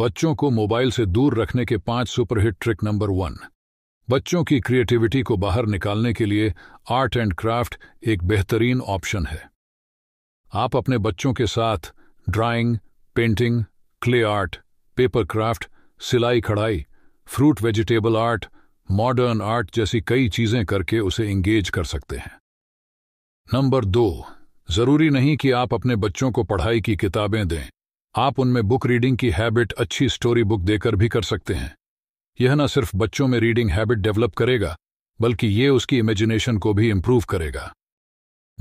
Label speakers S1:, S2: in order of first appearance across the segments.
S1: बच्चों को मोबाइल से दूर रखने के पांच सुपरहिट ट्रिक नंबर वन बच्चों की क्रिएटिविटी को बाहर निकालने के लिए आर्ट एंड क्राफ्ट एक बेहतरीन ऑप्शन है आप अपने बच्चों के साथ drawing painting clay art paper craft सिलाई कढ़ाई fruit vegetable art modern art जैसी कई चीजें करके उसे इंगेज कर सकते हैं नंबर दो जरूरी नहीं कि आप अपने बच्चों को पढ़ाई की किताबें दें आप उनमें बुक रीडिंग की हैबिट अच्छी स्टोरी बुक देकर भी कर सकते हैं यह न सिर्फ बच्चों में रीडिंग हैबिट डेवलप करेगा बल्कि ये उसकी इमेजिनेशन को भी इम्प्रूव करेगा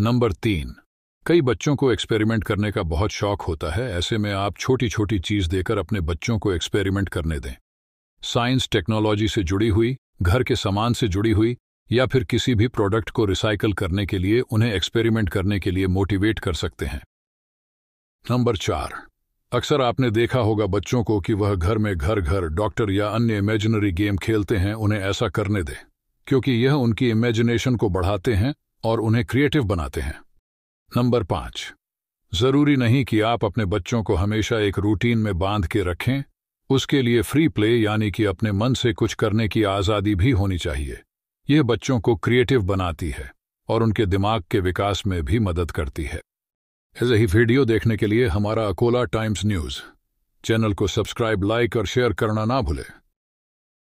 S1: नंबर तीन कई बच्चों को एक्सपेरिमेंट करने का बहुत शौक होता है ऐसे में आप छोटी छोटी चीज देकर अपने बच्चों को एक्सपेरिमेंट करने दें साइंस टेक्नोलॉजी से जुड़ी हुई घर के सामान से जुड़ी हुई या फिर किसी भी प्रोडक्ट को रिसाइकल करने के लिए उन्हें एक्सपेरिमेंट करने के लिए मोटिवेट कर सकते हैं नंबर चार अक्सर आपने देखा होगा बच्चों को कि वह घर में घर घर डॉक्टर या अन्य इमेजिनरी गेम खेलते हैं उन्हें ऐसा करने दें क्योंकि यह उनकी इमेजिनेशन को बढ़ाते हैं और उन्हें क्रिएटिव बनाते हैं नंबर पाँच जरूरी नहीं कि आप अपने बच्चों को हमेशा एक रूटीन में बांध के रखें उसके लिए फ्री प्ले यानी कि अपने मन से कुछ करने की आज़ादी भी होनी चाहिए यह बच्चों को क्रिएटिव बनाती है और उनके दिमाग के विकास में भी मदद करती है ऐसे ही वीडियो देखने के लिए हमारा अकोला टाइम्स न्यूज़ चैनल को सब्सक्राइब लाइक और शेयर करना ना भूलें